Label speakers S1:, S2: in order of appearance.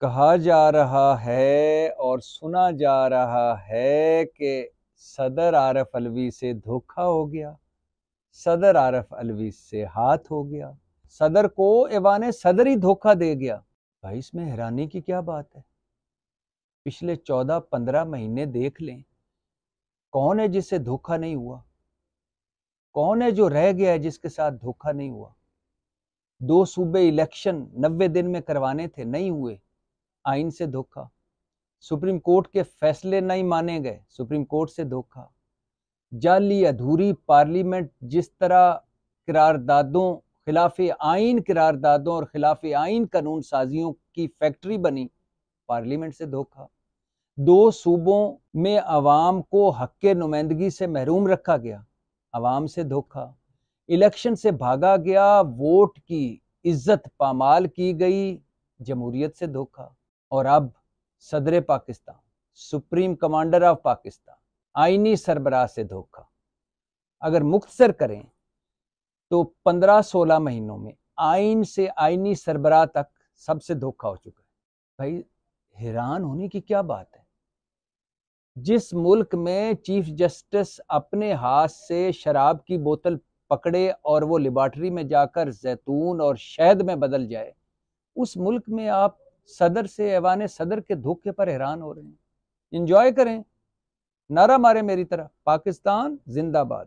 S1: कहा जा रहा है और सुना जा रहा है कि सदर आरफ अलवी से धोखा हो गया सदर आरफ अलवी से हाथ हो गया सदर को एवान सदर ही धोखा दे गया भाई इसमें हैरानी की क्या बात है पिछले चौदह पंद्रह महीने देख लें कौन है जिससे धोखा नहीं हुआ कौन है जो रह गया है जिसके साथ धोखा नहीं हुआ दो सूबे इलेक्शन नब्बे दिन में करवाने थे नहीं हुए आइन से धोखा सुप्रीम कोर्ट के फैसले नहीं माने गए सुप्रीम कोर्ट से धोखा जाली अधूरी पार्लियामेंट जिस तरह करारदादों खिलाफ आइन करारदादों और खिलाफ आइन कानून साजियों की फैक्ट्री बनी पार्लियामेंट से धोखा दो सूबों में आवाम को हक नुमाइंदगी से महरूम रखा गया आवाम से धोखा इलेक्शन से भागा गया वोट की इज्जत पामाल की गई जमहूरियत से धोखा और अब सदर Pakistan supreme commander of Pakistan आईनी सरबराह से धोखा अगर मुख्तसर करें तो 15-16 महीनों में आइन से आइनी सरबराह तक सबसे धोखा हो चुका है भाई हैरान होने की क्या बात है जिस मुल्क में चीफ जस्टिस अपने हाथ से शराब की बोतल पकड़े और वो लेबार्टरी में जाकर जैतून और शहद में बदल जाए उस मुल्क में आप सदर से ऐवान सदर के धोखे पर हैरान हो रहे हैं इंजॉय करें नारा मारे मेरी तरह पाकिस्तान जिंदाबाद